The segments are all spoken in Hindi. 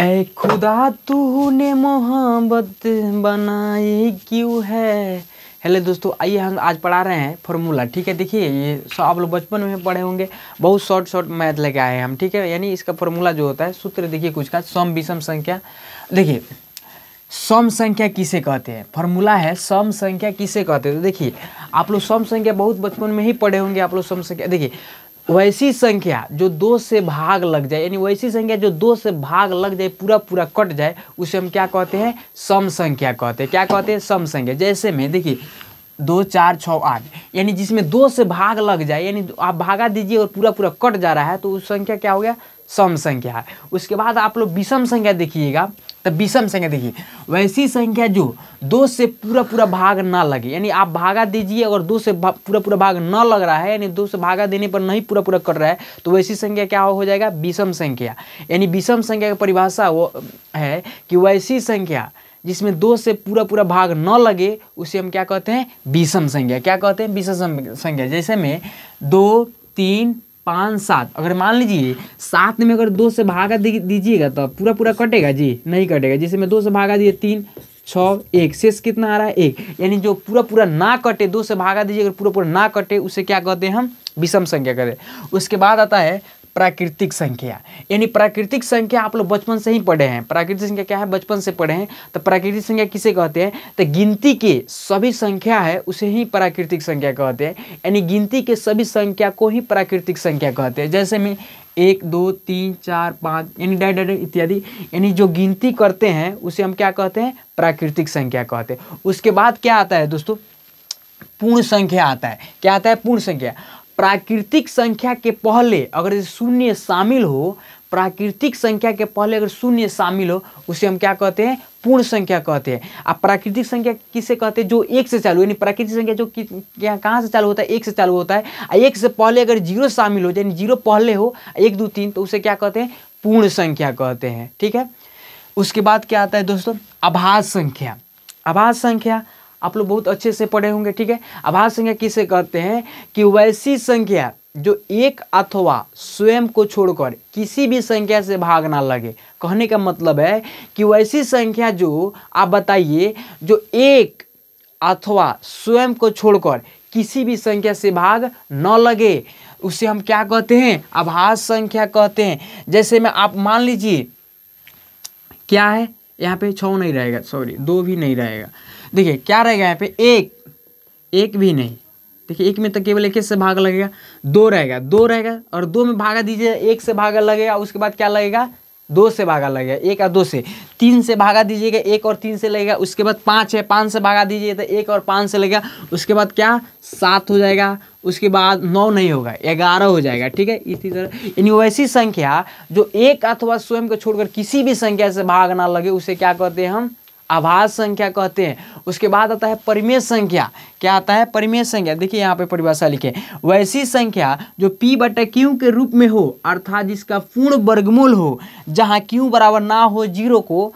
ऐ खुदा तूने मोहब्बत बनाए क्यों है हेलो दोस्तों आइए हम आज पढ़ा रहे हैं फॉर्मूला ठीक है देखिए ये सब आप लोग बचपन में पढ़े होंगे बहुत शॉर्ट शॉर्ट मैथ लेके आए हैं हम ठीक है यानी इसका फॉर्मूला जो होता है सूत्र देखिए कुछ का सम विषम संख्या देखिए सम संख्या किसे कहते हैं फॉर्मूला है सम संख्या किसे कहते हैं तो देखिए आप लोग सम संख्या बहुत बचपन में ही पढ़े होंगे आप लोग सम संख्या देखिए वैसी संख्या जो दो से भाग लग जाए यानी वैसी संख्या जो दो से भाग लग जाए पूरा पूरा कट जाए उसे हम क्या कहते हैं सम संख्या कहते हैं क्या कहते हैं सम संख्या जैसे में देखिए दो चार छः आठ यानी जिसमें दो से भाग लग जाए यानी आप भागा दीजिए और पूरा पूरा कट जा रहा है तो उस संख्या क्या हो गया सम संख्या है उसके बाद आप लोग विषम संख्या देखिएगा तो विषम संख्या देखिए वैसी संख्या जो दो से पूरा पूरा भाग ना लगे यानी आप भागा दीजिए अगर दो से पूरा पूरा भाग ना लग रहा है यानी दो से भागा देने पर नहीं पूरा पूरा कर रहा है तो वैसी संख्या क्या हो जाएगा विषम संख्या यानी विषम संख्या की परिभाषा वो है कि वैसी संख्या जिसमें दो से पूरा पूरा भाग न लगे उसे हम क्या कहते हैं विषम संज्ञा क्या कहते हैं विषम संज्ञा जैसे में दो तीन पाँच सात अगर मान लीजिए सात में अगर दो से भागा दीजिएगा तो पूरा पूरा कटेगा जी नहीं कटेगा जैसे में दो से भागा दिए तीन छः एक शेष कितना आ रहा है एक यानी जो पूरा पूरा ना कटे दो से भागा दीजिए अगर पूरा पूरा ना कटे उसे क्या कहते हैं हम विषम संख्या करें उसके बाद आता है प्राकृतिक संख्या यानी प्राकृतिक संख्या आप लोग बचपन से ही पढ़े हैं प्राकृतिक संख्या क्या है बचपन से पढ़े हैं तो प्राकृतिक संख्या किसे कहते हैं तो गिनती के सभी संख्या है उसे ही प्राकृतिक संख्या कहते हैं यानी गिनती के सभी संख्या को ही प्राकृतिक संख्या कहते हैं जैसे में एक दो तीन चार पाँच यानी डाई डाई इत्यादि यानी जो गिनती करते हैं उसे हम क्या कहते हैं प्राकृतिक संख्या कहते हैं उसके बाद क्या आता है दोस्तों पूर्ण संख्या आता है क्या आता है पूर्ण संख्या प्राकृतिक संख्या के पहले अगर शून्य शामिल हो प्राकृतिक संख्या के पहले अगर शून्य शामिल हो उसे हम क्या कहते हैं पूर्ण संख्या कहते हैं आप प्राकृतिक संख्या किसे कहते हैं जो एक से चालू यानी प्राकृतिक संख्या जो क्या कहाँ से चालू होता है एक से चालू होता है एक से पहले अगर जीरो शामिल हो यानी जीरो पहले हो एक दो तीन तो उसे क्या कहते हैं पूर्ण संख्या कहते हैं ठीक है उसके बाद क्या आता है दोस्तों आभास संख्या आभास संख्या आप लोग बहुत अच्छे से पढ़े होंगे ठीक है आभास संख्या किसे कहते हैं कि वैसी संख्या जो एक अथवा स्वयं को छोड़कर किसी भी संख्या से भाग ना लगे कहने का मतलब है कि वैसी संख्या जो आप बताइए जो एक अथवा स्वयं को छोड़कर किसी भी संख्या से भाग न लगे उसे हम क्या कहते हैं आभास संख्या कहते हैं जैसे मैं आप मान लीजिए क्या है यहाँ पे छ नहीं रहेगा सॉरी दो भी नहीं रहेगा देखिए क्या रहेगा यहाँ पे एक एक भी नहीं देखिए एक में तो केवल एक से भाग लगेगा दो रहेगा दो रहेगा और दो में भागा दीजिए एक से भागा लगेगा उसके बाद क्या लगेगा दो से भागा लगेगा एक और दो से तीन से भागा दीजिएगा एक और तीन से लगेगा उसके बाद पाँच है पाँच से भागा दीजिए तो एक और पाँच से लगेगा उसके बाद क्या सात हो जाएगा उसके बाद नौ नहीं होगा ग्यारह हो जाएगा ठीक है इसी तरह यानी वैसी संख्या जो एक अथवा स्वयं को छोड़कर किसी भी संख्या से भाग ना लगे उसे क्या करते हैं हम आभास संख्या कहते हैं उसके बाद आता है परिमेय संख्या क्या आता है परिमेय संख्या देखिए यहाँ पे परिभाषा लिखे वैसी संख्या जो पी बटे क्यू के रूप में हो अर्थात जिसका पूर्ण वर्गमूल हो जहाँ क्यू बराबर ना हो जीरो को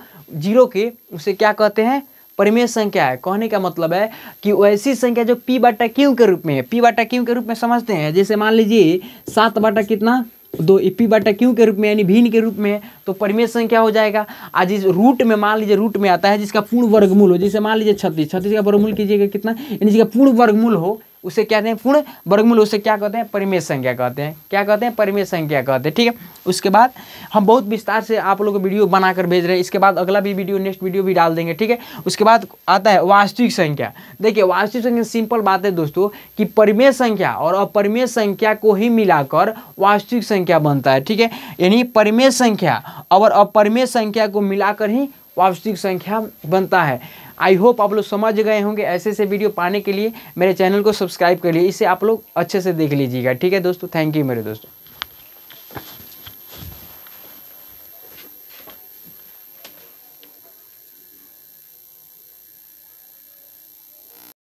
जीरो के उसे क्या कहते हैं परिमेय संख्या है कहने का मतलब है कि ऐसी संख्या जो पी बाटा क्यू के रूप में है पी बाटा क्यू के रूप में समझते हैं जैसे मान लीजिए सात बाटा कितना दो इपी बाटा बटा क्यू के रूप में यानी भीन के रूप में है तो परिमेय संख्या हो जाएगा आज इस रूट में मान लीजिए रूट में आता है जिसका पूर्ण वर्गमूल हो जैसे मान लीजिए छत्तीस छत्तीस का वर्गमूल कीजिएगा कितना यानी जिसका पूर्ण वर्गमूल हो उसे क्या कहते हैं पूर्ण वर्गमूल उसे क्या कहते हैं परिमेय संख्या कहते हैं क्या कहते हैं परिमेय संख्या कहते हैं ठीक है उसके बाद हम बहुत विस्तार से आप लोग को वीडियो बनाकर भेज रहे हैं इसके बाद अगला भी वीडियो नेक्स्ट वीडियो भी डाल देंगे ठीक है उसके बाद आता है वास्तविक संख्या देखिए वास्तविक संख्या सिंपल बात है दोस्तों कि परिमेय संख्या और अपरिमेय संख्या को ही मिलाकर वास्तविक संख्या बनता है ठीक है यानी परिमेय संख्या और अपरिमेय संख्या को मिलाकर ही वास्तविक संख्या बनता है आई होप आप लोग समझ गए होंगे ऐसे ऐसे वीडियो पाने के लिए मेरे चैनल को सब्सक्राइब करिए इसे आप लोग अच्छे से देख लीजिएगा ठीक है दोस्तों थैंक यू मेरे दोस्तों